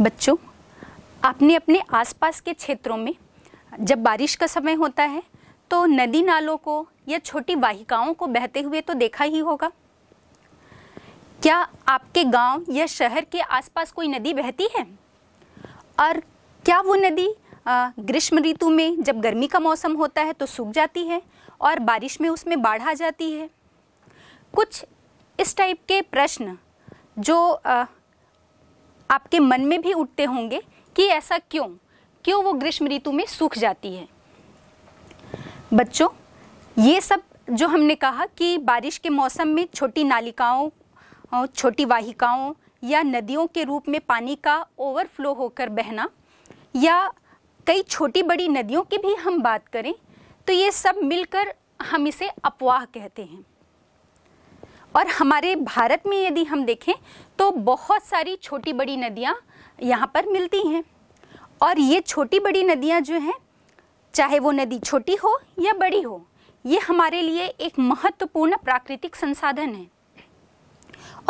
बच्चों आपने अपने आसपास के क्षेत्रों में जब बारिश का समय होता है तो नदी नालों को या छोटी वाहिकाओं को बहते हुए तो देखा ही होगा क्या आपके गांव या शहर के आसपास कोई नदी बहती है और क्या वो नदी ग्रीष्म ऋतु में जब गर्मी का मौसम होता है तो सूख जाती है और बारिश में उसमें बाढ़ आ जाती है कुछ इस टाइप के प्रश्न जो आपके मन में भी उठते होंगे कि ऐसा क्यों क्यों वो ग्रीष्म ऋतु में सूख जाती है बच्चों ये सब जो हमने कहा कि बारिश के मौसम में छोटी नालिकाओं छोटी वाहिकाओं या नदियों के रूप में पानी का ओवरफ्लो होकर बहना या कई छोटी बड़ी नदियों की भी हम बात करें तो ये सब मिलकर हम इसे अपवाह कहते हैं और हमारे भारत में यदि हम देखें तो बहुत सारी छोटी बड़ी नदियाँ यहाँ पर मिलती हैं और ये छोटी बड़ी नदियाँ जो हैं चाहे वो नदी छोटी हो या बड़ी हो ये हमारे लिए एक महत्वपूर्ण प्राकृतिक संसाधन है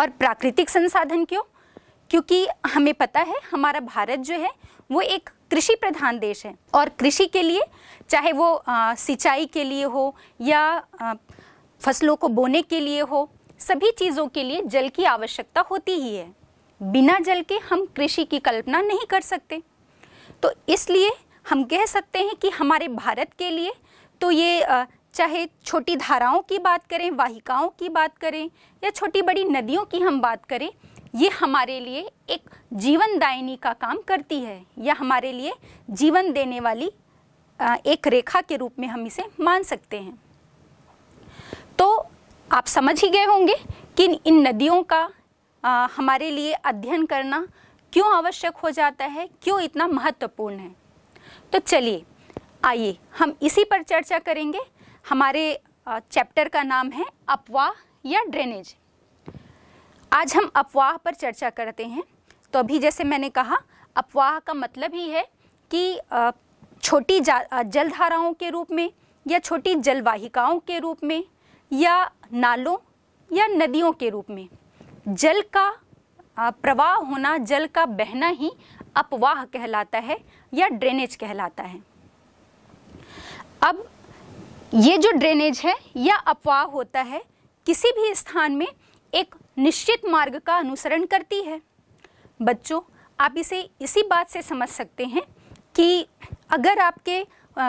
और प्राकृतिक संसाधन क्यों क्योंकि हमें पता है हमारा भारत जो है वो एक कृषि प्रधान देश है और कृषि के लिए चाहे वो सिंचाई के लिए हो या आ, फसलों को बोने के लिए हो सभी चीज़ों के लिए जल की आवश्यकता होती ही है बिना जल के हम कृषि की कल्पना नहीं कर सकते तो इसलिए हम कह सकते हैं कि हमारे भारत के लिए तो ये चाहे छोटी धाराओं की बात करें वाहिकाओं की बात करें या छोटी बड़ी नदियों की हम बात करें ये हमारे लिए एक जीवनदायिनी का काम करती है या हमारे लिए जीवन देने वाली एक रेखा के रूप में हम इसे मान सकते हैं तो आप समझ ही गए होंगे कि इन नदियों का आ, हमारे लिए अध्ययन करना क्यों आवश्यक हो जाता है क्यों इतना महत्वपूर्ण है तो चलिए आइए हम इसी पर चर्चा करेंगे हमारे चैप्टर का नाम है अपवाह या ड्रेनेज आज हम अपवाह पर चर्चा करते हैं तो अभी जैसे मैंने कहा अपवाह का मतलब ही है कि छोटी जलधाराओं के रूप में या छोटी जलवाहिकाओं के रूप में या नालों या नदियों के रूप में जल का प्रवाह होना जल का बहना ही अपवाह कहलाता है या ड्रेनेज कहलाता है अब ये जो ड्रेनेज है या अपवाह होता है किसी भी स्थान में एक निश्चित मार्ग का अनुसरण करती है बच्चों आप इसे इसी बात से समझ सकते हैं कि अगर आपके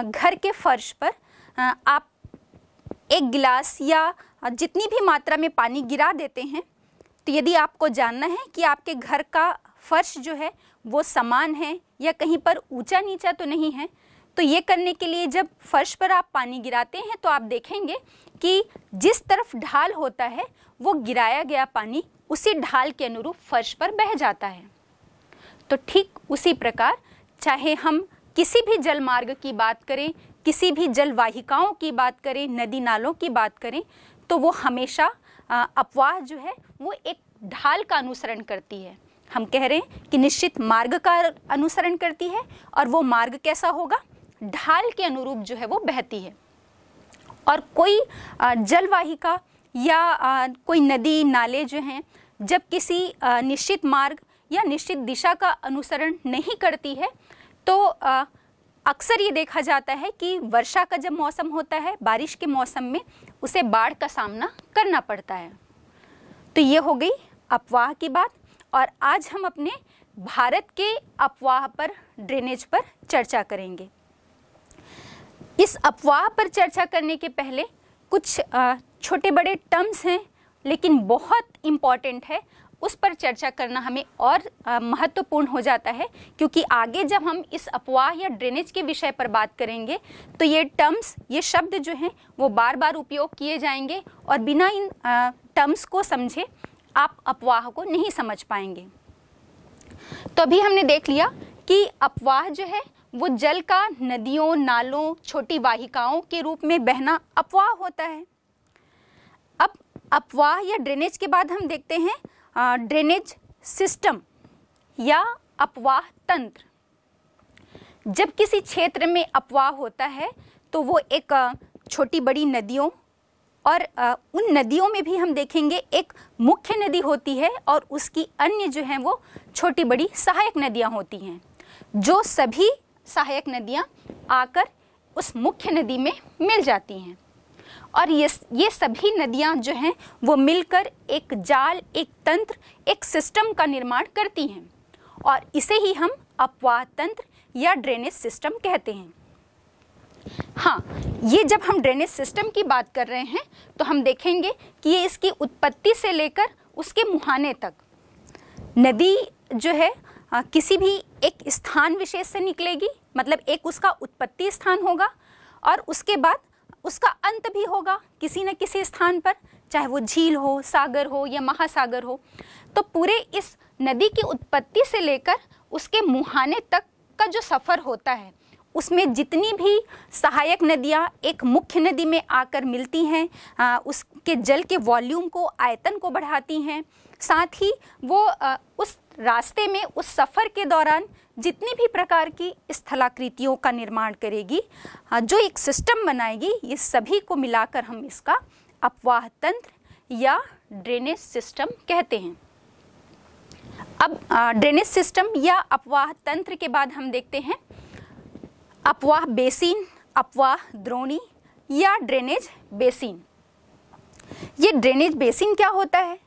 घर के फर्श पर आप एक गिलास या जितनी भी मात्रा में पानी गिरा देते हैं तो यदि आपको जानना है कि आपके घर का फर्श जो है वो समान है या कहीं पर ऊंचा नीचा तो नहीं है तो ये करने के लिए जब फर्श पर आप पानी गिराते हैं तो आप देखेंगे कि जिस तरफ ढाल होता है वो गिराया गया पानी उसी ढाल के अनुरूप फर्श पर बह जाता है तो ठीक उसी प्रकार चाहे हम किसी भी जलमार्ग की बात करें किसी भी जलवाहिकाओं की बात करें नदी नालों की बात करें तो वो हमेशा अपवाह जो है वो एक ढाल का अनुसरण करती है हम कह रहे हैं कि निश्चित मार्ग का अनुसरण करती है और वो मार्ग कैसा होगा ढाल के अनुरूप जो है वो बहती है और कोई जलवाहिका या कोई नदी नाले जो हैं जब किसी निश्चित मार्ग या निश्चित दिशा का अनुसरण नहीं करती है तो अक्सर ये देखा जाता है कि वर्षा का जब मौसम होता है बारिश के मौसम में उसे बाढ़ का सामना करना पड़ता है तो ये हो गई अफवाह की बात और आज हम अपने भारत के अफवाह पर ड्रेनेज पर चर्चा करेंगे इस अफवाह पर चर्चा करने के पहले कुछ छोटे बड़े टर्म्स हैं लेकिन बहुत इम्पॉर्टेंट है उस पर चर्चा करना हमें और महत्वपूर्ण हो जाता है क्योंकि आगे जब हम इस अपवाह या ड्रेनेज के विषय पर बात करेंगे तो ये टर्म्स ये शब्द जो हैं वो बार बार उपयोग किए जाएंगे और बिना इन टर्म्स को समझे आप अपवाह को नहीं समझ पाएंगे तो अभी हमने देख लिया कि अपवाह जो है वो जल का नदियों नालों छोटी वाहिकाओं के रूप में बहना अपवाह होता है अब अपवाह या ड्रेनेज के बाद हम देखते हैं ड्रेनेज सिस्टम या अपवाह तंत्र जब किसी क्षेत्र में अपवाह होता है तो वो एक छोटी बड़ी नदियों और उन नदियों में भी हम देखेंगे एक मुख्य नदी होती है और उसकी अन्य जो हैं वो छोटी बड़ी सहायक नदियां होती हैं जो सभी सहायक नदियां आकर उस मुख्य नदी में मिल जाती हैं और ये ये सभी नदियाँ जो हैं वो मिलकर एक जाल एक तंत्र एक सिस्टम का निर्माण करती हैं और इसे ही हम अपवाह तंत्र या ड्रेनेज सिस्टम कहते हैं हाँ ये जब हम ड्रेनेज सिस्टम की बात कर रहे हैं तो हम देखेंगे कि ये इसकी उत्पत्ति से लेकर उसके मुहाने तक नदी जो है आ, हाँ, किसी भी एक स्थान विशेष से निकलेगी मतलब एक उसका उत्पत्ति स्थान होगा और उसके बाद उसका अंत भी होगा किसी न किसी स्थान पर चाहे वो झील हो सागर हो या महासागर हो तो पूरे इस नदी की उत्पत्ति से लेकर उसके मुहाने तक का जो सफ़र होता है उसमें जितनी भी सहायक नदियाँ एक मुख्य नदी में आकर मिलती हैं उसके जल के वॉल्यूम को आयतन को बढ़ाती हैं साथ ही वो आ, उस रास्ते में उस सफ़र के दौरान जितनी भी प्रकार की स्थलाकृतियों का निर्माण करेगी हाँ, जो एक सिस्टम बनाएगी ये सभी को मिलाकर हम इसका अपवाह तंत्र या ड्रेनेज सिस्टम कहते हैं अब ड्रेनेज सिस्टम या अपवाह तंत्र के बाद हम देखते हैं अपवाह बेसिन अपवाह द्रोणी या ड्रेनेज बेसिन ये ड्रेनेज बेसिन क्या होता है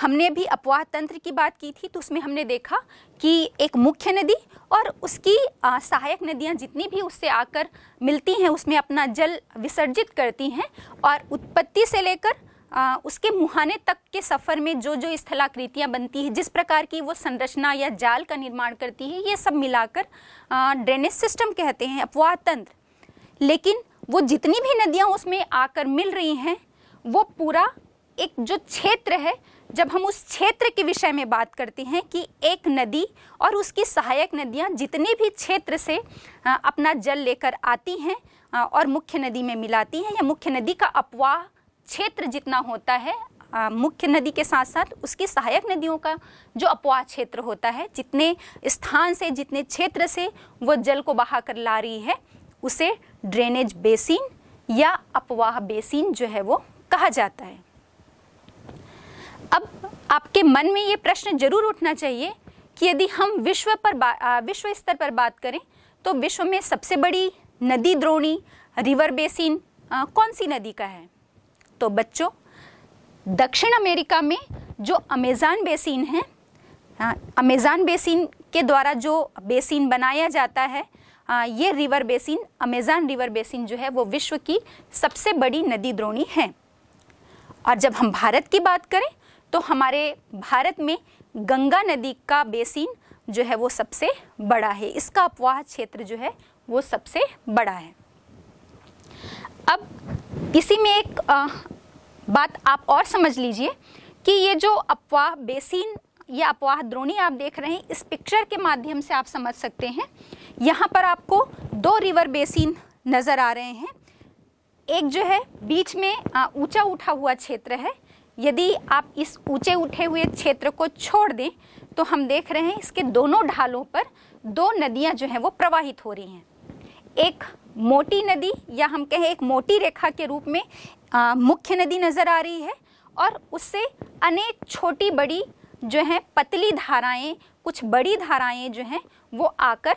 हमने भी अपवाह तंत्र की बात की थी तो उसमें हमने देखा कि एक मुख्य नदी और उसकी सहायक नदियाँ जितनी भी उससे आकर मिलती हैं उसमें अपना जल विसर्जित करती हैं और उत्पत्ति से लेकर आ, उसके मुहाने तक के सफ़र में जो जो स्थलाकृतियाँ बनती हैं जिस प्रकार की वो संरचना या जाल का निर्माण करती है ये सब मिलाकर ड्रेनेज सिस्टम कहते हैं अपवाह तंत्र लेकिन वो जितनी भी नदियाँ उसमें आकर मिल रही हैं वो पूरा एक जो क्षेत्र है जब हम उस क्षेत्र के विषय में बात करते हैं कि एक नदी और उसकी सहायक नदियाँ जितने भी क्षेत्र से अपना जल लेकर आती हैं और मुख्य नदी में मिलाती हैं या मुख्य नदी का अपवाह क्षेत्र जितना होता है मुख्य नदी के साथ साथ उसकी सहायक नदियों का जो अपवाह क्षेत्र होता है जितने स्थान से जितने क्षेत्र से वो जल को बहा कर ला रही है उसे ड्रेनेज बेसिन या अपवाह बेसिन जो है वो कहा जाता है अब आपके मन में ये प्रश्न जरूर उठना चाहिए कि यदि हम विश्व पर विश्व स्तर पर बात करें तो विश्व में सबसे बड़ी नदी द्रोणी रिवर बेसिन आ, कौन सी नदी का है तो बच्चों दक्षिण अमेरिका में जो अमेज़ान बेसिन है अमेज़ान बेसिन के द्वारा जो बेसिन बनाया जाता है आ, ये river basin Amazon river basin जो है वो विश्व की सबसे बड़ी नदी द्रोणी है और जब हम भारत की बात करें तो हमारे भारत में गंगा नदी का बेसिन जो है वो सबसे बड़ा है इसका अपवाह क्षेत्र जो है वो सबसे बड़ा है अब इसी में एक आ, बात आप और समझ लीजिए कि ये जो अपवाह बेसिन या अपवाह द्रोणी आप देख रहे हैं इस पिक्चर के माध्यम से आप समझ सकते हैं यहाँ पर आपको दो रिवर बेसिन नज़र आ रहे हैं एक जो है बीच में ऊंचा उठा हुआ क्षेत्र है यदि आप इस ऊंचे उठे हुए क्षेत्र को छोड़ दें तो हम देख रहे हैं इसके दोनों ढालों पर दो नदियां जो हैं वो प्रवाहित हो रही हैं एक मोटी नदी या हम कहें एक मोटी रेखा के रूप में आ, मुख्य नदी नज़र आ रही है और उससे अनेक छोटी बड़ी जो हैं पतली धाराएं कुछ बड़ी धाराएं जो हैं वो आकर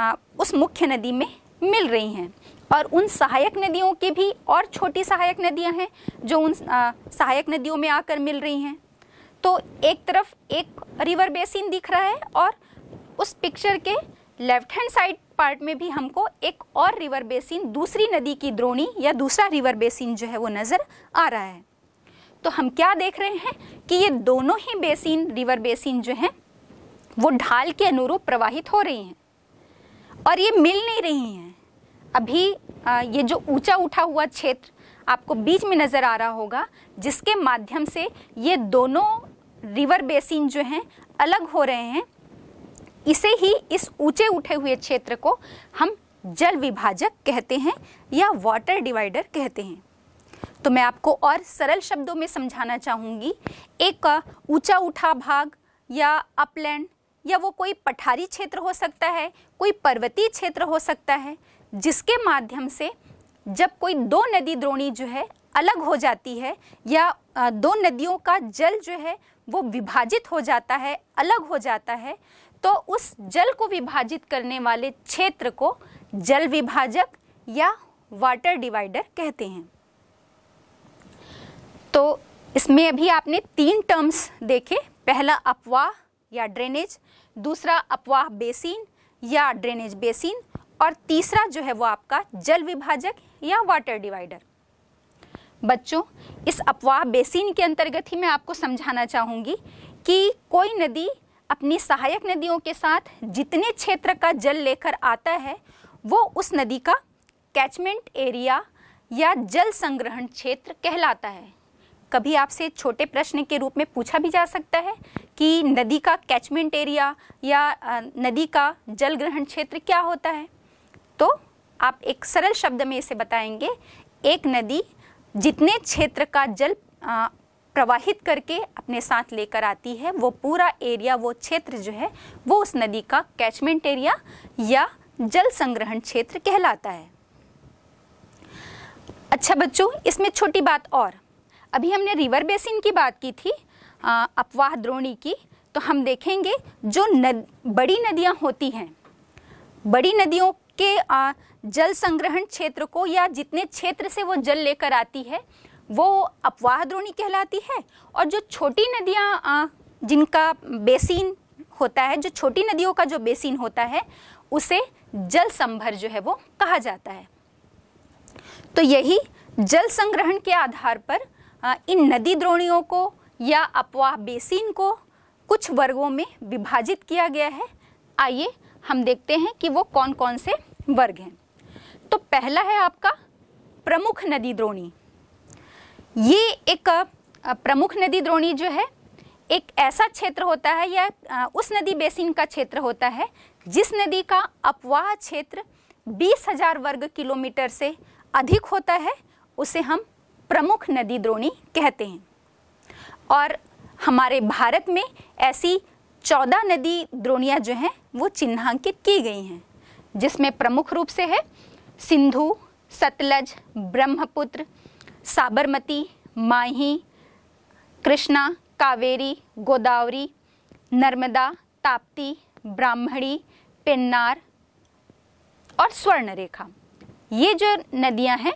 आ, उस मुख्य नदी में मिल रही हैं और उन सहायक नदियों की भी और छोटी सहायक नदियां हैं जो उन आ, सहायक नदियों में आकर मिल रही हैं तो एक तरफ एक रिवर बेसिन दिख रहा है और उस पिक्चर के लेफ्ट हैंड साइड पार्ट में भी हमको एक और रिवर बेसिन दूसरी नदी की द्रोणी या दूसरा रिवर बेसिन जो है वो नज़र आ रहा है तो हम क्या देख रहे हैं कि ये दोनों ही बेसिन रिवर बेसिन जो हैं वो ढाल के अनुरूप प्रवाहित हो रही हैं और ये मिल नहीं रही हैं अभी ये जो ऊंचा उठा हुआ क्षेत्र आपको बीच में नज़र आ रहा होगा जिसके माध्यम से ये दोनों रिवर बेसिन जो हैं अलग हो रहे हैं इसे ही इस ऊंचे उठे हुए क्षेत्र को हम जल विभाजक कहते हैं या वाटर डिवाइडर कहते हैं तो मैं आपको और सरल शब्दों में समझाना चाहूँगी एक ऊंचा उठा भाग या अपलैंड या वो कोई पठारी क्षेत्र हो सकता है कोई पर्वतीय क्षेत्र हो सकता है जिसके माध्यम से जब कोई दो नदी द्रोणी जो है अलग हो जाती है या दो नदियों का जल जो है वो विभाजित हो जाता है अलग हो जाता है तो उस जल को विभाजित करने वाले क्षेत्र को जल विभाजक या वाटर डिवाइडर कहते हैं तो इसमें अभी आपने तीन टर्म्स देखे पहला अपवाह या ड्रेनेज दूसरा अपवाह बेसिन या ड्रेनेज बेसिन और तीसरा जो है वो आपका जल विभाजक या वाटर डिवाइडर बच्चों इस अपवाह बेसिन के अंतर्गत ही मैं आपको समझाना चाहूँगी कि कोई नदी अपनी सहायक नदियों के साथ जितने क्षेत्र का जल लेकर आता है वो उस नदी का कैचमेंट एरिया या जल संग्रहण क्षेत्र कहलाता है कभी आपसे छोटे प्रश्न के रूप में पूछा भी जा सकता है कि नदी का कैचमेंट एरिया या नदी का जल ग्रहण क्षेत्र क्या होता है तो आप एक सरल शब्द में इसे बताएंगे एक नदी जितने क्षेत्र का जल प्रवाहित करके अपने साथ लेकर आती है वो पूरा एरिया वो क्षेत्र जो है वो उस नदी का कैचमेंट एरिया या जल संग्रहण क्षेत्र कहलाता है अच्छा बच्चों इसमें छोटी बात और अभी हमने रिवर बेसिन की बात की थी अपवाह द्रोणी की तो हम देखेंगे जो नद, बड़ी नदियाँ होती हैं बड़ी नदियों के जल संग्रहण क्षेत्र को या जितने क्षेत्र से वो जल लेकर आती है वो अपवाह द्रोणी कहलाती है और जो छोटी नदियाँ जिनका बेसिन होता है जो छोटी नदियों का जो बेसिन होता है उसे जल संभर जो है वो कहा जाता है तो यही जल संग्रहण के आधार पर इन नदी द्रोणियों को या अपवाह बेसिन को कुछ वर्गों में विभाजित किया गया है आइए हम देखते हैं कि वो कौन कौन से वर्ग हैं तो पहला है आपका प्रमुख नदी द्रोणी ये एक प्रमुख नदी द्रोणी जो है एक ऐसा क्षेत्र होता है या उस नदी बेसिन का क्षेत्र होता है जिस नदी का अपवाह क्षेत्र बीस हजार वर्ग किलोमीटर से अधिक होता है उसे हम प्रमुख नदी द्रोणी कहते हैं और हमारे भारत में ऐसी चौदह नदी द्रोणियाँ जो हैं वो चिन्हांकित की गई हैं जिसमें प्रमुख रूप से है सिंधु सतलज ब्रह्मपुत्र साबरमती माही कृष्णा कावेरी गोदावरी नर्मदा ताप्ती ब्राह्मणी पिन्नार और स्वर्णरेखा ये जो नदियां हैं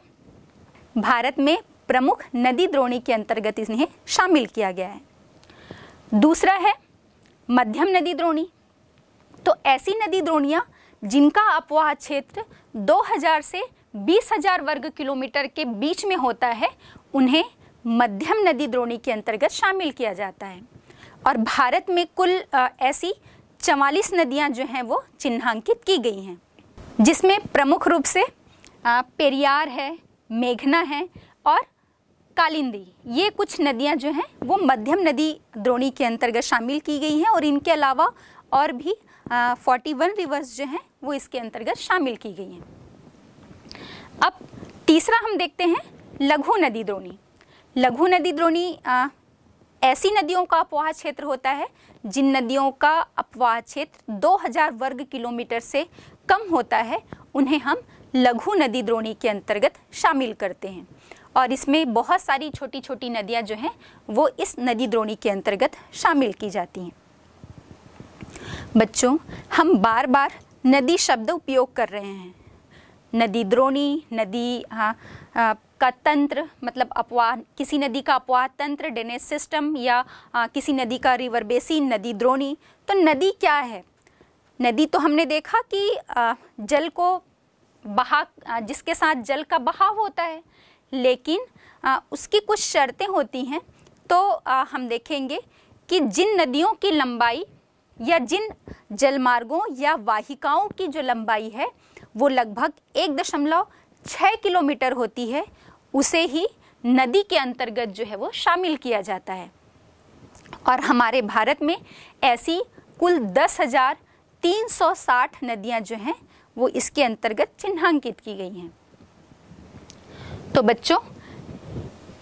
भारत में प्रमुख नदी द्रोणी के अंतर्गत इन्हें शामिल किया गया है दूसरा है मध्यम नदी द्रोणी तो ऐसी नदी द्रोणियाँ जिनका अपवाह क्षेत्र 2000 से 20000 वर्ग किलोमीटर के बीच में होता है उन्हें मध्यम नदी द्रोणी के अंतर्गत शामिल किया जाता है और भारत में कुल ऐसी चवालीस नदियाँ जो हैं वो चिन्हांकित की गई हैं जिसमें प्रमुख रूप से पेरियार है मेघना है और कालिंदी ये कुछ नदियाँ जो हैं वो मध्यम नदी द्रोणी के अंतर्गत शामिल की गई हैं और इनके अलावा और भी फोर्टी वन रिवर्स जो हैं वो इसके अंतर्गत शामिल की गई हैं अब तीसरा हम देखते हैं लघु नदी द्रोणी लघु नदी द्रोणी ऐसी नदियों का अपवाह क्षेत्र होता है जिन नदियों का अपवाह क्षेत्र 2000 वर्ग किलोमीटर से कम होता है उन्हें हम लघु नदी द्रोणी के अंतर्गत शामिल करते हैं और इसमें बहुत सारी छोटी छोटी नदियाँ जो हैं वो इस नदी द्रोणी के अंतर्गत शामिल की जाती हैं बच्चों हम बार बार नदी शब्द उपयोग कर रहे हैं नदी द्रोणी नदी हाँ का तंत्र मतलब अपवाह किसी नदी का अपवाह तंत्र ड्रेनेज सिस्टम या आ, किसी नदी का रिवर बेसिन नदी द्रोणी तो नदी क्या है नदी तो हमने देखा कि आ, जल को बहा जिसके साथ जल का बहाव होता है लेकिन आ, उसकी कुछ शर्तें होती हैं तो आ, हम देखेंगे कि जिन नदियों की लंबाई या जिन जलमार्गों या वाहिकाओं की जो लंबाई है वो लगभग एक दशमलव छः किलोमीटर होती है उसे ही नदी के अंतर्गत जो है वो शामिल किया जाता है और हमारे भारत में ऐसी कुल दस हज़ार तीन सौ साठ नदियाँ जो हैं वो इसके अंतर्गत चिन्हांकित की गई हैं तो बच्चों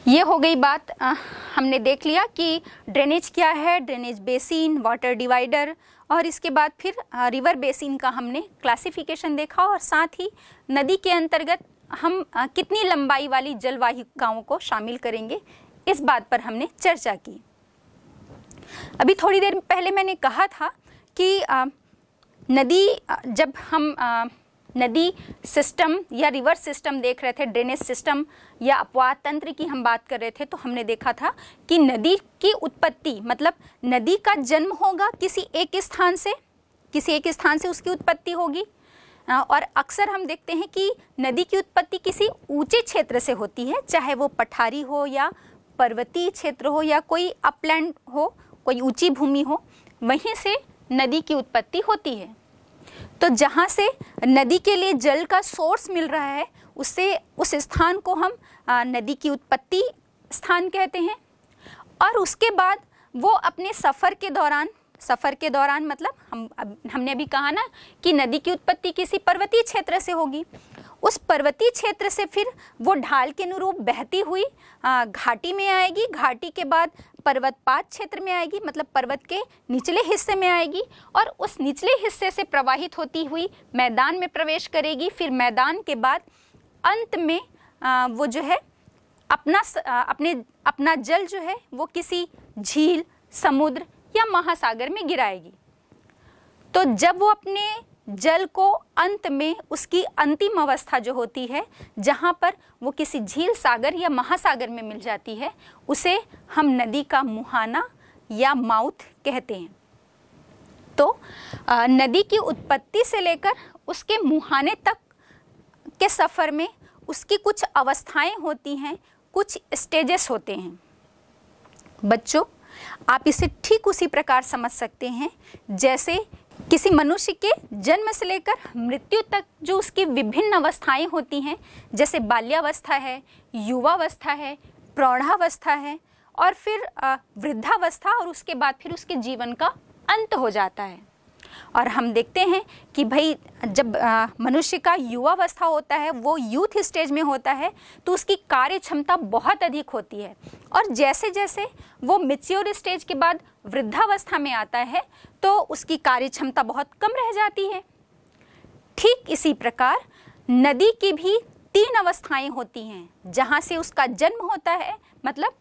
ये हो गई बात आ, हमने देख लिया कि ड्रेनेज क्या है ड्रेनेज बेसिन वाटर डिवाइडर और इसके बाद फिर आ, रिवर बेसिन का हमने क्लासिफिकेशन देखा और साथ ही नदी के अंतर्गत हम आ, कितनी लंबाई वाली जलवाहिकाओं को शामिल करेंगे इस बात पर हमने चर्चा की अभी थोड़ी देर पहले मैंने कहा था कि नदी जब हम नदी सिस्टम या रिवर सिस्टम देख रहे थे ड्रेनेज सिस्टम या अपवाद तंत्र की हम बात कर रहे थे तो हमने देखा था कि नदी की उत्पत्ति मतलब नदी का जन्म होगा किसी एक स्थान से किसी एक स्थान से उसकी उत्पत्ति होगी और अक्सर हम देखते हैं कि नदी की उत्पत्ति किसी ऊंचे क्षेत्र से होती है चाहे वो पठारी हो या पर्वतीय क्षेत्र हो या कोई अपलैंड हो कोई ऊंची भूमि हो वहीं से नदी की उत्पत्ति होती है तो जहाँ से नदी के लिए जल का सोर्स मिल रहा है उससे उस स्थान को हम नदी की उत्पत्ति स्थान कहते हैं और उसके बाद वो अपने सफ़र के दौरान सफ़र के दौरान मतलब हम हमने अभी कहा ना कि नदी की उत्पत्ति किसी पर्वतीय क्षेत्र से होगी उस पर्वतीय क्षेत्र से फिर वो ढाल के अनुरूप बहती हुई घाटी में आएगी घाटी के बाद पर्वतपात क्षेत्र में आएगी मतलब पर्वत के निचले हिस्से में आएगी और उस निचले हिस्से से प्रवाहित होती हुई मैदान में प्रवेश करेगी फिर मैदान के बाद अंत में वो जो है अपना अपने अपना जल जो है वो किसी झील समुद्र या महासागर में गिराएगी तो जब वो अपने जल को अंत में उसकी अंतिम अवस्था जो होती है जहाँ पर वो किसी झील सागर या महासागर में मिल जाती है उसे हम नदी का मुहाना या माउथ कहते हैं तो नदी की उत्पत्ति से लेकर उसके मुहाने तक के सफ़र में उसकी कुछ अवस्थाएं होती हैं कुछ स्टेजेस होते हैं बच्चों आप इसे ठीक उसी प्रकार समझ सकते हैं जैसे किसी मनुष्य के जन्म से लेकर मृत्यु तक जो उसकी विभिन्न अवस्थाएं होती हैं जैसे बाल्यावस्था है युवावस्था है प्रौढ़ावस्था है और फिर वृद्धावस्था और उसके बाद फिर उसके जीवन का अंत हो जाता है और हम देखते हैं कि भाई जब मनुष्य का युवावस्था होता है वो यूथ स्टेज में होता है तो उसकी कार्य क्षमता बहुत अधिक होती है और जैसे जैसे वो मिच्योर स्टेज के बाद वृद्धावस्था में आता है तो उसकी कार्य क्षमता बहुत कम रह जाती है ठीक इसी प्रकार नदी की भी तीन अवस्थाएं होती हैं जहाँ से उसका जन्म होता है मतलब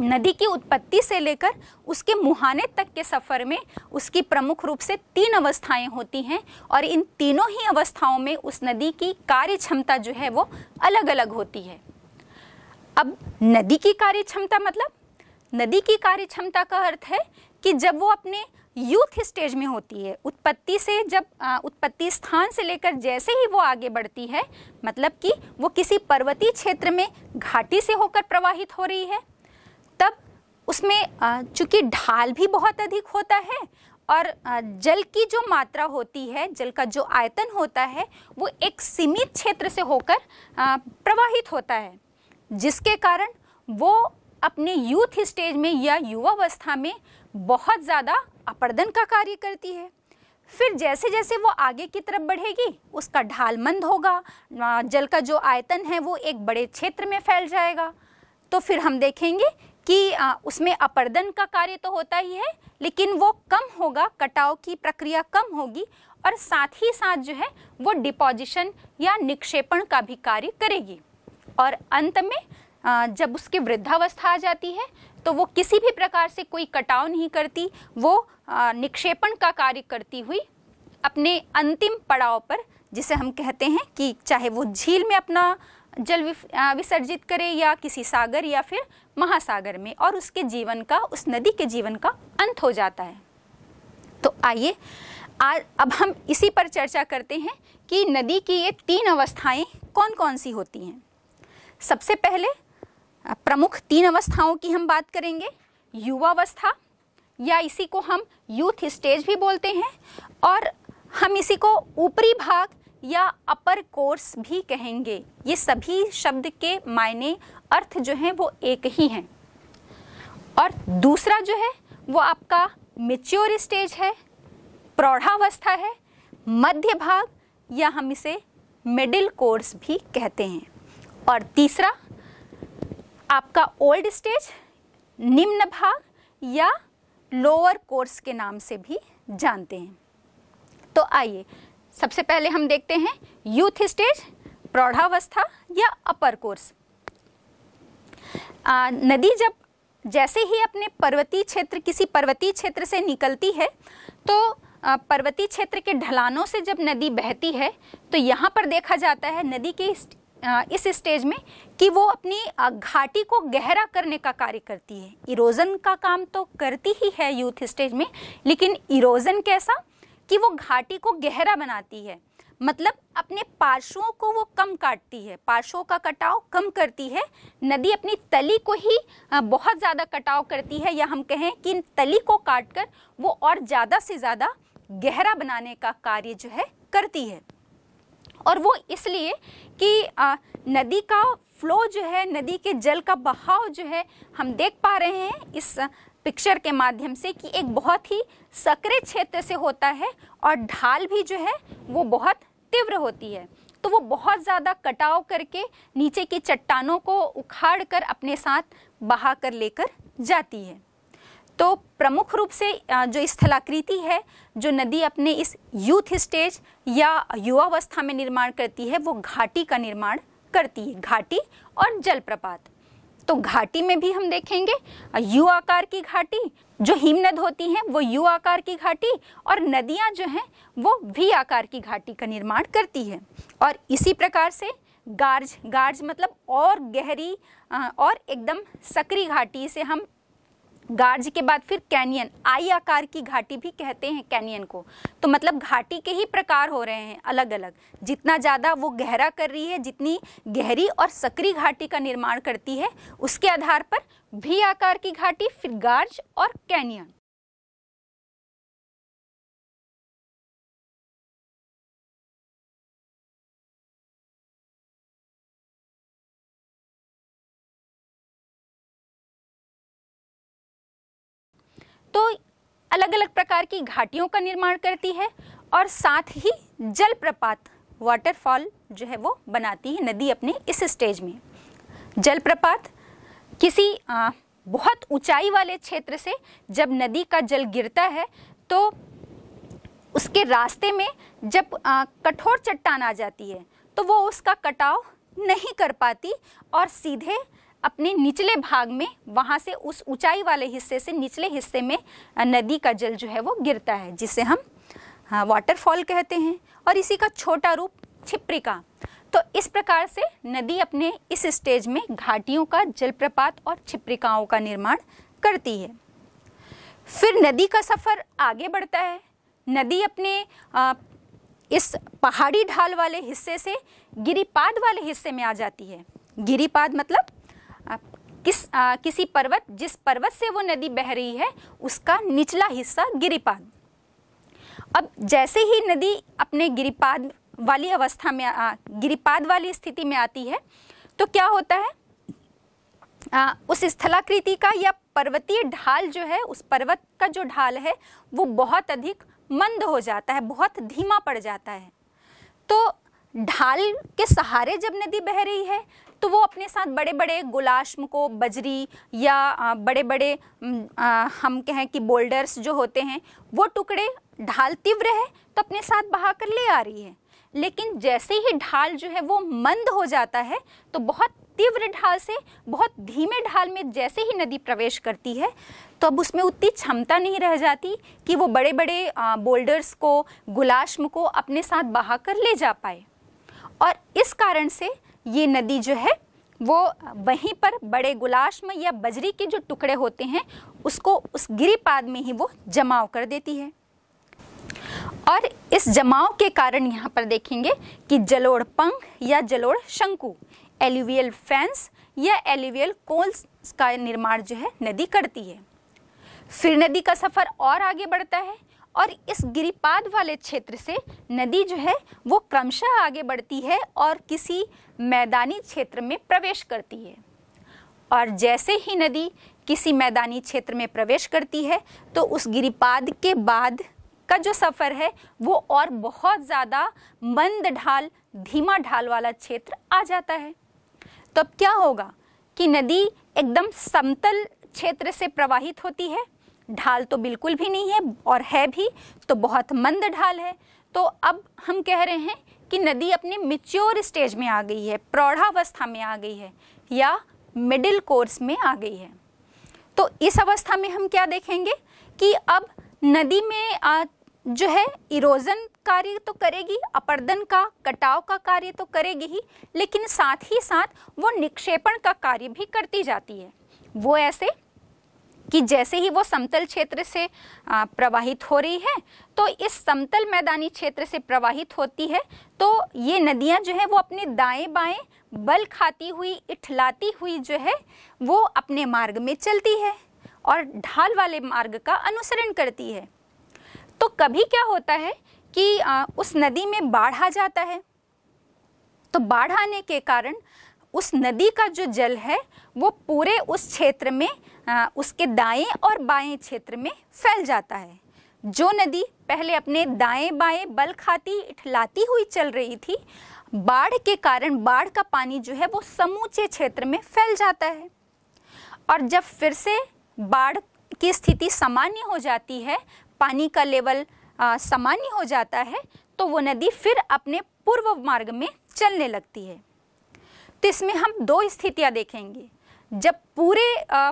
नदी की उत्पत्ति से लेकर उसके मुहाने तक के सफ़र में उसकी प्रमुख रूप से तीन अवस्थाएं होती हैं और इन तीनों ही अवस्थाओं में उस नदी की कार्य क्षमता जो है वो अलग अलग होती है अब नदी की कार्य क्षमता मतलब नदी की कार्य क्षमता का अर्थ है कि जब वो अपने यूथ स्टेज में होती है उत्पत्ति से जब उत्पत्ति स्थान से लेकर जैसे ही वो आगे बढ़ती है मतलब कि वो किसी पर्वतीय क्षेत्र में घाटी से होकर प्रवाहित हो रही है उसमें चूँकि ढाल भी बहुत अधिक होता है और जल की जो मात्रा होती है जल का जो आयतन होता है वो एक सीमित क्षेत्र से होकर प्रवाहित होता है जिसके कारण वो अपने यूथ स्टेज में या युवावस्था में बहुत ज़्यादा अपर्दन का कार्य करती है फिर जैसे जैसे वो आगे की तरफ बढ़ेगी उसका ढालमंद होगा जल का जो आयतन है वो एक बड़े क्षेत्र में फैल जाएगा तो फिर हम देखेंगे कि उसमें अपर्दन का कार्य तो होता ही है लेकिन वो कम होगा कटाव की प्रक्रिया कम होगी और साथ ही साथ जो है वो डिपोजिशन या निक्षेपण का भी कार्य करेगी और अंत में जब उसकी वृद्धावस्था आ जाती है तो वो किसी भी प्रकार से कोई कटाव नहीं करती वो निक्षेपण का कार्य करती हुई अपने अंतिम पड़ाव पर जिसे हम कहते हैं कि चाहे वो झील में अपना जल विसर्जित करे या किसी सागर या फिर महासागर में और उसके जीवन का उस नदी के जीवन का अंत हो जाता है तो आइए आज अब हम इसी पर चर्चा करते हैं कि नदी की ये तीन अवस्थाएं कौन कौन सी होती हैं सबसे पहले प्रमुख तीन अवस्थाओं की हम बात करेंगे युवावस्था या इसी को हम यूथ स्टेज भी बोलते हैं और हम इसी को ऊपरी भाग या अपर कोर्स भी कहेंगे ये सभी शब्द के मायने अर्थ जो हैं वो एक ही हैं और दूसरा जो है वो आपका मेच्योर स्टेज है प्रौढ़ावस्था है मध्य भाग या हम इसे मिडिल कोर्स भी कहते हैं और तीसरा आपका ओल्ड स्टेज निम्न भाग या लोअर कोर्स के नाम से भी जानते हैं तो आइए सबसे पहले हम देखते हैं यूथ स्टेज प्रौढ़ावस्था या अपर कोर्स आ, नदी जब जैसे ही अपने पर्वतीय क्षेत्र किसी पर्वतीय क्षेत्र से निकलती है तो पर्वतीय क्षेत्र के ढलानों से जब नदी बहती है तो यहाँ पर देखा जाता है नदी के इस, इस स्टेज में कि वो अपनी घाटी को गहरा करने का कार्य करती है इरोजन का काम तो करती ही है यूथ स्टेज में लेकिन इरोजन कैसा कि वो घाटी को गहरा बनाती है मतलब अपने पार्श्वों को वो कम काटती है पार्श्वों का कटाव कम करती है नदी अपनी तली को ही बहुत ज़्यादा कटाव करती है या हम कहें कि इन तली को काट कर वो और ज़्यादा से ज़्यादा गहरा बनाने का कार्य जो है करती है और वो इसलिए कि नदी का फ्लो जो है नदी के जल का बहाव जो है हम देख पा रहे हैं इस पिक्चर के माध्यम से कि एक बहुत ही सक्रिय क्षेत्र से होता है और ढाल भी जो है वो बहुत तीव्र होती है तो वो बहुत ज़्यादा कटाव करके नीचे की चट्टानों को उखाड़ कर अपने साथ बहा कर लेकर जाती है तो प्रमुख रूप से जो स्थलाकृति है जो नदी अपने इस यूथ स्टेज या युवावस्था में निर्माण करती है वो घाटी का निर्माण करती है घाटी और जलप्रपात तो घाटी में भी हम देखेंगे यू आकार की घाटी जो हिमनद होती हैं वो यू आकार की घाटी और नदियां जो हैं वो वी आकार की घाटी का निर्माण करती है और इसी प्रकार से गार्ज गार्ज मतलब और गहरी और एकदम सकरी घाटी से हम गार्ज के बाद फिर कैनियन आई आकार की घाटी भी कहते हैं कैनियन को तो मतलब घाटी के ही प्रकार हो रहे हैं अलग अलग जितना ज़्यादा वो गहरा कर रही है जितनी गहरी और सक्रिय घाटी का निर्माण करती है उसके आधार पर भी आकार की घाटी फिर गार्ज और कैनियन तो अलग अलग प्रकार की घाटियों का निर्माण करती है और साथ ही जलप्रपात वाटरफॉल जो है वो बनाती है नदी अपने इस स्टेज में जलप्रपात किसी आ, बहुत ऊंचाई वाले क्षेत्र से जब नदी का जल गिरता है तो उसके रास्ते में जब आ, कठोर चट्टान आ जाती है तो वो उसका कटाव नहीं कर पाती और सीधे अपने निचले भाग में वहाँ से उस ऊंचाई वाले हिस्से से निचले हिस्से में नदी का जल जो है वो गिरता है जिसे हम हाँ, वाटरफॉल कहते हैं और इसी का छोटा रूप छिप्रिका तो इस प्रकार से नदी अपने इस स्टेज में घाटियों का जलप्रपात और छिप्रिकाओं का निर्माण करती है फिर नदी का सफ़र आगे बढ़ता है नदी अपने आ, इस पहाड़ी ढाल वाले हिस्से से गिरीपाद वाले हिस्से में आ जाती है गिरीपाद मतलब किस आ, किसी पर्वत जिस पर्वत से वो नदी बह रही है उसका निचला हिस्सा गिरिपाद अब जैसे ही नदी अपने गिरिपाद वाली अवस्था में आ, गिरिपाद वाली स्थिति में आती है तो क्या होता है आ, उस स्थलाकृति का या पर्वतीय ढाल जो है उस पर्वत का जो ढाल है वो बहुत अधिक मंद हो जाता है बहुत धीमा पड़ जाता है तो ढाल के सहारे जब नदी बह रही है तो वो अपने साथ बड़े बड़े गुलाश्म को बजरी या बड़े बड़े हम कहें कि बोल्डर्स जो होते हैं वो टुकड़े ढाल तीव्र है तो अपने साथ बहा कर ले आ रही है लेकिन जैसे ही ढाल जो है वो मंद हो जाता है तो बहुत तीव्र ढाल से बहुत धीमे ढाल में जैसे ही नदी प्रवेश करती है तो अब उसमें उतनी क्षमता नहीं रह जाती कि वो बड़े बड़े बोल्डर्स को गुलाश्म को अपने साथ बहा कर ले जा पाए और इस कारण से ये नदी जो है वो वहीं पर बड़े गुलाश में या बजरी के जो टुकड़े होते हैं उसको उस गिरिपाद में ही वो जमाव कर देती है और इस जमाव के कारण यहाँ पर देखेंगे कि जलोड़ पंख या जलोड़ शंकु एल्यूवियल फैंस या एल्यूवियल कोल्स का निर्माण जो है नदी करती है फिर नदी का सफ़र और आगे बढ़ता है और इस गिरिपाद वाले क्षेत्र से नदी जो है वो क्रमशः आगे बढ़ती है और किसी मैदानी क्षेत्र में प्रवेश करती है और जैसे ही नदी किसी मैदानी क्षेत्र में प्रवेश करती है तो उस गिरिपाद के बाद का जो सफ़र है वो और बहुत ज़्यादा मंद ढाल धीमा ढाल वाला क्षेत्र आ जाता है तो अब क्या होगा कि नदी एकदम समतल क्षेत्र से प्रवाहित होती है ढाल तो बिल्कुल भी नहीं है और है भी तो बहुत मंद ढाल है तो अब हम कह रहे हैं कि नदी अपने मिच्योर स्टेज में आ गई है प्रौढ़ावस्था में आ गई है या मिडिल कोर्स में आ गई है तो इस अवस्था में हम क्या देखेंगे कि अब नदी में आ, जो है इरोजन कार्य तो करेगी अपर्दन का कटाव का कार्य तो करेगी ही लेकिन साथ ही साथ वो निक्षेपण का कार्य भी करती जाती है वो ऐसे कि जैसे ही वो समतल क्षेत्र से प्रवाहित हो रही है तो इस समतल मैदानी क्षेत्र से प्रवाहित होती है तो ये नदियाँ जो है वो अपने दाएं बाएं बल खाती हुई इठलाती हुई जो है वो अपने मार्ग में चलती है और ढाल वाले मार्ग का अनुसरण करती है तो कभी क्या होता है कि उस नदी में बाढ़ आ जाता है तो बाढ़ आने के कारण उस नदी का जो जल है वो पूरे उस क्षेत्र में आ, उसके दाएं और बाएं क्षेत्र में फैल जाता है जो नदी पहले अपने दाएं बाएं बल खाती इठलाती हुई चल रही थी बाढ़ के कारण बाढ़ का पानी जो है वो समूचे क्षेत्र में फैल जाता है और जब फिर से बाढ़ की स्थिति सामान्य हो जाती है पानी का लेवल सामान्य हो जाता है तो वो नदी फिर अपने पूर्व मार्ग में चलने लगती है तो इसमें हम दो स्थितियाँ देखेंगे जब पूरे आ,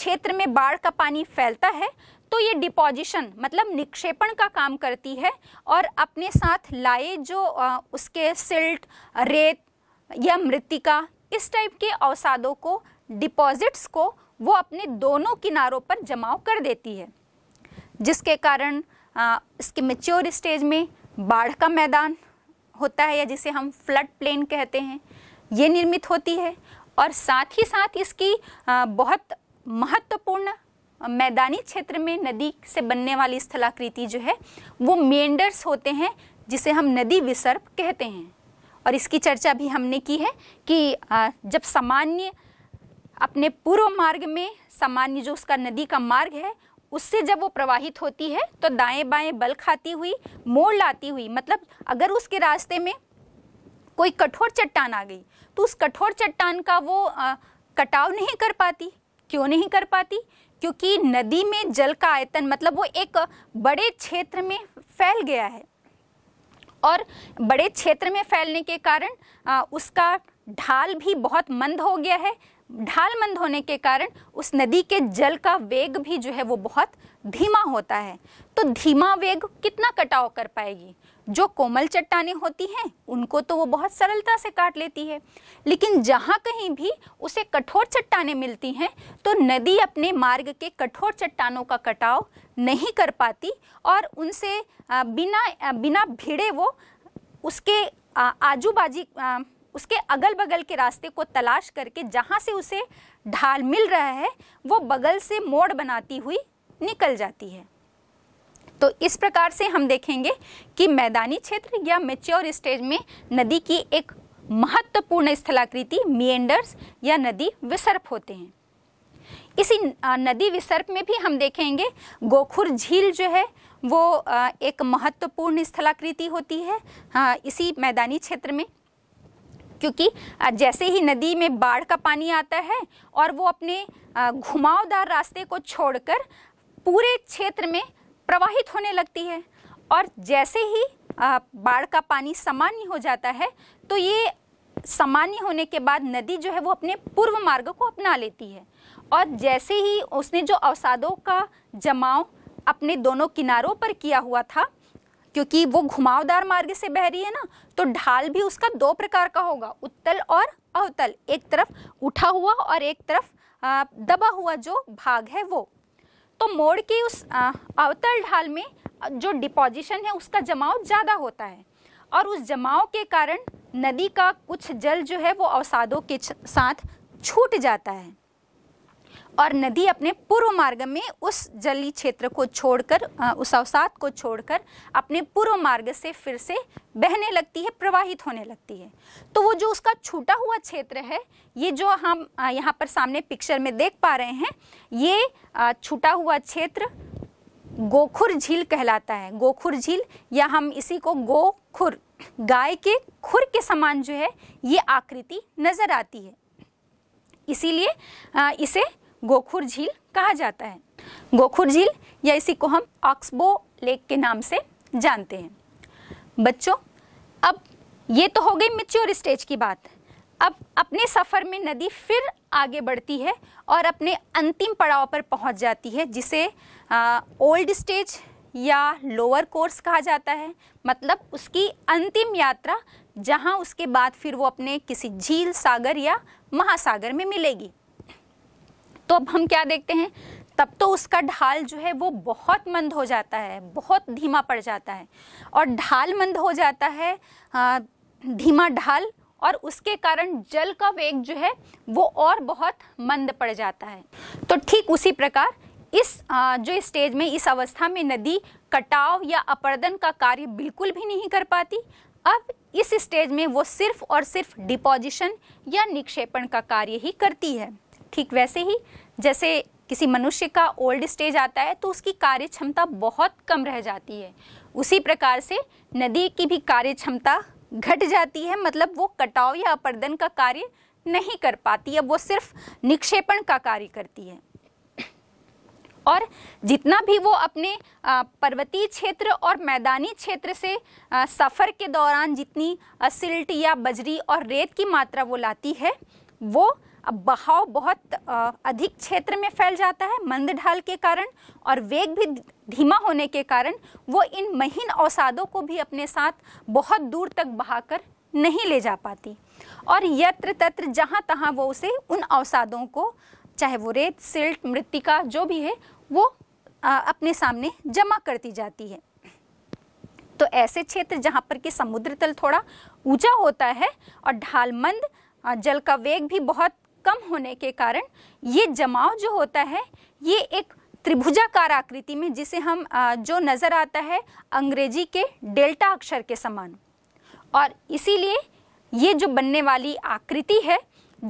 क्षेत्र में बाढ़ का पानी फैलता है तो ये डिपोजिशन मतलब निक्षेपण का काम करती है और अपने साथ लाए जो उसके सिल्ट रेत या मृतिका इस टाइप के अवसादों को डिपॉजिट्स को वो अपने दोनों किनारों पर जमाव कर देती है जिसके कारण इसके मेच्योर स्टेज में बाढ़ का मैदान होता है या जिसे हम फ्लड प्लेन कहते हैं ये निर्मित होती है और साथ ही साथ इसकी बहुत महत्वपूर्ण मैदानी क्षेत्र में नदी से बनने वाली स्थलाकृति जो है वो मेंडर्स होते हैं जिसे हम नदी विसर्प कहते हैं और इसकी चर्चा भी हमने की है कि जब सामान्य अपने पूर्व मार्ग में सामान्य जो उसका नदी का मार्ग है उससे जब वो प्रवाहित होती है तो दाएं बाएं बल खाती हुई मोड़ लाती हुई मतलब अगर उसके रास्ते में कोई कठोर चट्टान आ गई तो उस कठोर चट्टान का वो आ, कटाव नहीं कर पाती क्यों नहीं कर पाती क्योंकि नदी में जल का आयतन मतलब वो एक बड़े क्षेत्र में फैल गया है और बड़े क्षेत्र में फैलने के कारण आ, उसका ढाल भी बहुत मंद हो गया है ढाल मंद होने के कारण उस नदी के जल का वेग भी जो है वो बहुत धीमा होता है तो धीमा वेग कितना कटाव कर पाएगी जो कोमल चट्टाने होती हैं उनको तो वो बहुत सरलता से काट लेती है लेकिन जहाँ कहीं भी उसे कठोर चट्टाने मिलती हैं तो नदी अपने मार्ग के कठोर चट्टानों का कटाव नहीं कर पाती और उनसे बिना बिना भिड़े वो उसके आजू बाजी उसके अगल बगल के रास्ते को तलाश करके जहाँ से उसे ढाल मिल रहा है वो बगल से मोड़ बनाती हुई निकल जाती है तो इस प्रकार से हम देखेंगे कि मैदानी क्षेत्र या मेच्योर स्टेज में नदी की एक महत्वपूर्ण स्थलाकृति मियंडर्स या नदी विसर्प होते हैं इसी नदी विसर्प में भी हम देखेंगे गोखुर झील जो है वो एक महत्वपूर्ण स्थलाकृति होती है हाँ इसी मैदानी क्षेत्र में क्योंकि जैसे ही नदी में बाढ़ का पानी आता है और वो अपने घुमावदार रास्ते को छोड़कर पूरे क्षेत्र में प्रवाहित होने लगती है और जैसे ही बाढ़ का पानी सामान्य हो जाता है तो ये सामान्य होने के बाद नदी जो है वो अपने पूर्व मार्ग को अपना लेती है और जैसे ही उसने जो अवसादों का जमाव अपने दोनों किनारों पर किया हुआ था क्योंकि वो घुमावदार मार्ग से बह रही है ना तो ढाल भी उसका दो प्रकार का होगा उत्तल और अवतल एक तरफ उठा हुआ और एक तरफ दबा हुआ जो भाग है वो तो मोड़ के उस अवतल ढाल में जो डिपोजिशन है उसका जमाव ज़्यादा होता है और उस जमाव के कारण नदी का कुछ जल जो है वो अवसादों के साथ छूट जाता है और नदी अपने पूर्व मार्ग में उस जली क्षेत्र को छोड़कर उस अवसाद को छोड़कर अपने पूर्व मार्ग से फिर से बहने लगती है प्रवाहित होने लगती है तो वो जो उसका छूटा हुआ क्षेत्र है ये जो हम यहाँ पर सामने पिक्चर में देख पा रहे हैं ये छूटा हुआ क्षेत्र गोखुर झील कहलाता है गोखुर झील या हम इसी को गोखुर गाय के खुर के समान जो है ये आकृति नज़र आती है इसीलिए इसे गोखुर झील कहा जाता है गोखुर झील या इसी को हम ऑक्सबो लेक के नाम से जानते हैं बच्चों अब ये तो हो गई मिच्योर स्टेज की बात अब अपने सफ़र में नदी फिर आगे बढ़ती है और अपने अंतिम पड़ाव पर पहुंच जाती है जिसे ओल्ड स्टेज या लोअर कोर्स कहा जाता है मतलब उसकी अंतिम यात्रा जहां उसके बाद फिर वो अपने किसी झील सागर या महासागर में मिलेगी तो अब हम क्या देखते हैं तब तो उसका ढाल जो है वो बहुत मंद हो जाता है बहुत धीमा पड़ जाता है और ढाल मंद हो जाता है धीमा ढाल और उसके कारण जल का वेग जो है वो और बहुत मंद पड़ जाता है तो ठीक उसी प्रकार इस जो स्टेज में इस अवस्था में नदी कटाव या अपर्दन का कार्य बिल्कुल भी नहीं कर पाती अब इस स्टेज में वो सिर्फ और सिर्फ डिपोजिशन या निक्षेपण का कार्य ही करती है ठीक वैसे ही जैसे किसी मनुष्य का ओल्ड स्टेज आता है तो उसकी कार्य क्षमता बहुत कम रह जाती है उसी प्रकार से नदी की भी कार्य क्षमता घट जाती है मतलब वो कटाव या अपर्दन का कार्य नहीं कर पाती है वो सिर्फ निक्षेपण का कार्य करती है और जितना भी वो अपने पर्वतीय क्षेत्र और मैदानी क्षेत्र से सफ़र के दौरान जितनी सिल्ट या बजरी और रेत की मात्रा वो लाती है वो अब बहाव बहुत अधिक क्षेत्र में फैल जाता है मंद ढाल के कारण और वेग भी धीमा होने के कारण वो इन महीन औसादों को भी अपने साथ बहुत दूर तक बहाकर नहीं ले जा पाती और यत्र तत्र जहाँ तहाँ वो उसे उन औसादों को चाहे वो रेत सिल्ट मृतिका जो भी है वो अपने सामने जमा करती जाती है तो ऐसे क्षेत्र जहाँ पर कि समुद्र तल थोड़ा ऊंचा होता है और ढालमंद जल का वेग भी बहुत कम होने के कारण ये जमाव जो होता है ये एक त्रिभुजाकार आकृति में जिसे हम जो नज़र आता है अंग्रेजी के डेल्टा अक्षर के समान और इसीलिए ये जो बनने वाली आकृति है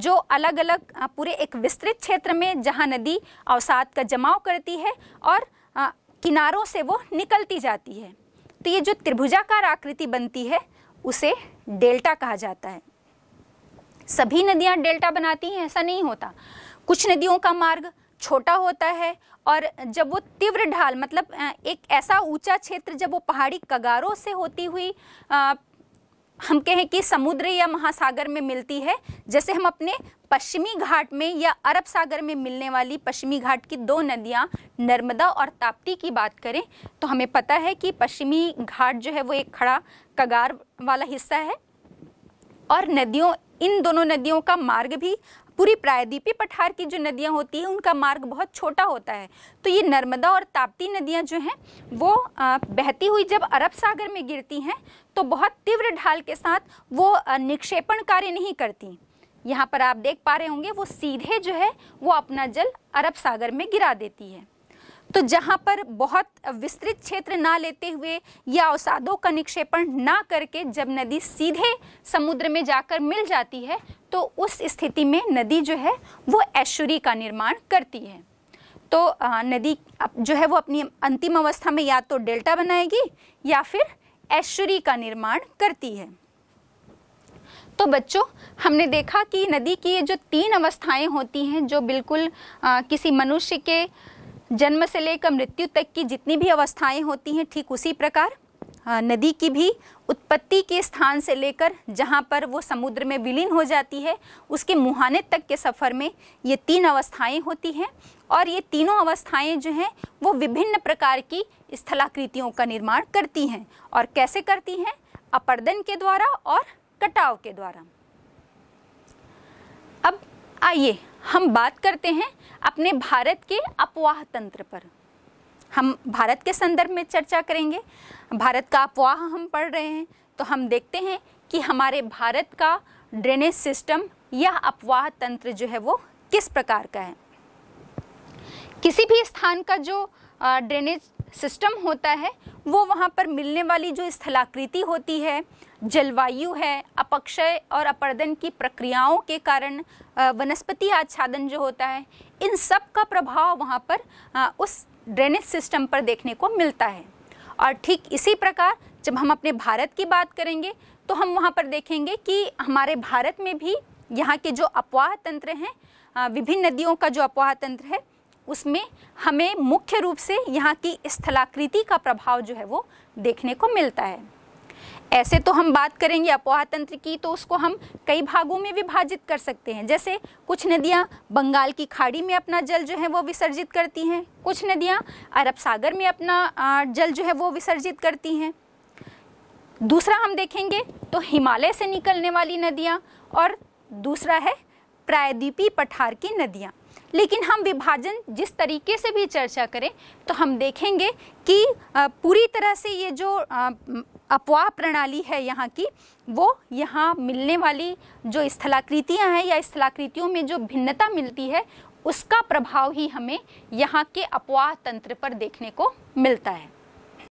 जो अलग अलग पूरे एक विस्तृत क्षेत्र में जहाँ नदी अवसाद का जमाव करती है और किनारों से वो निकलती जाती है तो ये जो त्रिभुजाकार आकृति बनती है उसे डेल्टा कहा जाता है सभी नदियाँ डेल्टा बनाती हैं ऐसा नहीं होता कुछ नदियों का मार्ग छोटा होता है और जब वो तीव्र ढाल मतलब एक ऐसा ऊंचा क्षेत्र जब वो पहाड़ी कगारों से होती हुई आ, हम कहें कि समुद्र या महासागर में मिलती है जैसे हम अपने पश्चिमी घाट में या अरब सागर में मिलने वाली पश्चिमी घाट की दो नदियाँ नर्मदा और ताप्ती की बात करें तो हमें पता है कि पश्चिमी घाट जो है वो एक खड़ा कगार वाला हिस्सा है और नदियों इन दोनों नदियों का मार्ग भी पूरी प्रायद्वीपीय पठार की जो नदियाँ होती हैं उनका मार्ग बहुत छोटा होता है तो ये नर्मदा और ताप्ती नदियाँ जो हैं वो बहती हुई जब अरब सागर में गिरती हैं तो बहुत तीव्र ढाल के साथ वो निक्षेपण कार्य नहीं करती यहाँ पर आप देख पा रहे होंगे वो सीधे जो है वो अपना जल अरब सागर में गिरा देती है तो जहां पर बहुत विस्तृत क्षेत्र ना लेते हुए या अवसादों का निक्षेपण ना करके जब नदी सीधे समुद्र में जाकर मिल जाती है तो उस स्थिति में नदी जो है वो ऐश्वर्य का निर्माण करती है तो नदी जो है वो अपनी अंतिम अवस्था में या तो डेल्टा बनाएगी या फिर ऐश्वर्य का निर्माण करती है तो बच्चों हमने देखा कि नदी की ये जो तीन अवस्थाएं होती हैं जो बिल्कुल आ, किसी मनुष्य के जन्म से लेकर मृत्यु तक की जितनी भी अवस्थाएं होती हैं ठीक उसी प्रकार नदी की भी उत्पत्ति के स्थान से लेकर जहाँ पर वो समुद्र में विलीन हो जाती है उसके मुहाने तक के सफ़र में ये तीन अवस्थाएं होती हैं और ये तीनों अवस्थाएं जो हैं वो विभिन्न प्रकार की स्थलाकृतियों का निर्माण करती हैं और कैसे करती हैं अपर्दन के द्वारा और कटाव के द्वारा अब आइए हम बात करते हैं अपने भारत के अपवाह तंत्र पर हम भारत के संदर्भ में चर्चा करेंगे भारत का अपवाह हम पढ़ रहे हैं तो हम देखते हैं कि हमारे भारत का ड्रेनेज सिस्टम या अपवाह तंत्र जो है वो किस प्रकार का है किसी भी स्थान का जो ड्रेनेज सिस्टम होता है वो वहाँ पर मिलने वाली जो स्थलाकृति होती है जलवायु है अपक्षय और अपर्दन की प्रक्रियाओं के कारण वनस्पति आच्छादन जो होता है इन सब का प्रभाव वहाँ पर उस ड्रेनेज सिस्टम पर देखने को मिलता है और ठीक इसी प्रकार जब हम अपने भारत की बात करेंगे तो हम वहाँ पर देखेंगे कि हमारे भारत में भी यहाँ के जो अपवाह तंत्र हैं विभिन्न नदियों का जो अपवाह तंत्र है उसमें हमें मुख्य रूप से यहाँ की स्थलाकृति का प्रभाव जो है वो देखने को मिलता है ऐसे तो हम बात करेंगे अपवाह तंत्र की तो उसको हम कई भागों में विभाजित कर सकते हैं जैसे कुछ नदियाँ बंगाल की खाड़ी में अपना जल जो है वो विसर्जित करती हैं कुछ नदियाँ अरब सागर में अपना जल जो है वो विसर्जित करती हैं दूसरा हम देखेंगे तो हिमालय से निकलने वाली नदियाँ और दूसरा है प्रायद्वीपी पठार की नदियाँ लेकिन हम विभाजन जिस तरीके से भी चर्चा करें तो हम देखेंगे कि पूरी तरह से ये जो अपवाह प्रणाली है यहाँ की वो यहाँ मिलने वाली जो स्थलाकृतियाँ हैं या स्थलाकृतियों में जो भिन्नता मिलती है उसका प्रभाव ही हमें यहाँ के अपवाह तंत्र पर देखने को मिलता है